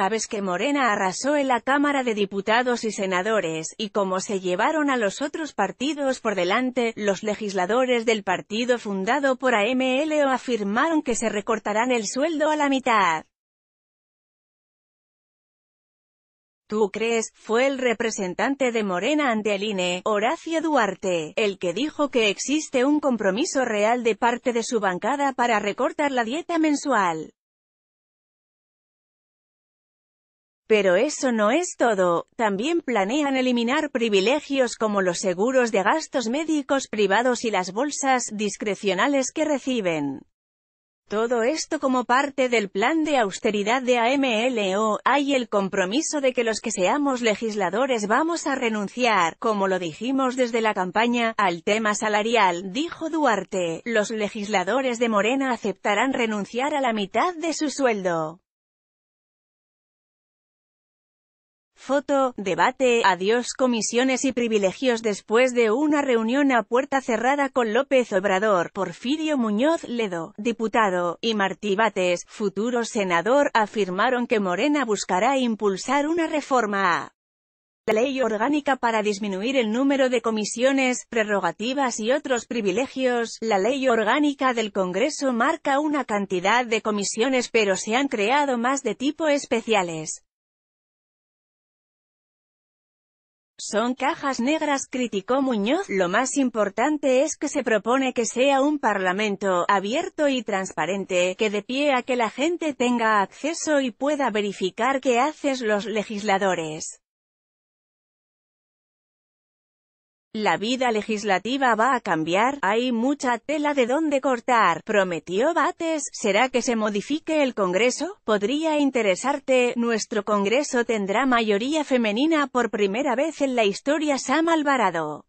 sabes que Morena arrasó en la Cámara de Diputados y Senadores, y como se llevaron a los otros partidos por delante, los legisladores del partido fundado por AMLO afirmaron que se recortarán el sueldo a la mitad. ¿Tú crees? Fue el representante de Morena ante el e, Horacio Duarte, el que dijo que existe un compromiso real de parte de su bancada para recortar la dieta mensual. Pero eso no es todo, también planean eliminar privilegios como los seguros de gastos médicos privados y las bolsas discrecionales que reciben. Todo esto como parte del plan de austeridad de AMLO, hay el compromiso de que los que seamos legisladores vamos a renunciar, como lo dijimos desde la campaña, al tema salarial, dijo Duarte, los legisladores de Morena aceptarán renunciar a la mitad de su sueldo. foto, debate, adiós comisiones y privilegios después de una reunión a puerta cerrada con López Obrador, Porfirio Muñoz Ledo, diputado, y Martí Bates, futuro senador, afirmaron que Morena buscará impulsar una reforma a la ley orgánica para disminuir el número de comisiones, prerrogativas y otros privilegios, la ley orgánica del Congreso marca una cantidad de comisiones pero se han creado más de tipo especiales. Son cajas negras, criticó Muñoz. Lo más importante es que se propone que sea un parlamento abierto y transparente, que de pie a que la gente tenga acceso y pueda verificar qué haces los legisladores. La vida legislativa va a cambiar, hay mucha tela de dónde cortar, prometió Bates, ¿será que se modifique el Congreso? Podría interesarte, nuestro Congreso tendrá mayoría femenina por primera vez en la historia Sam Alvarado.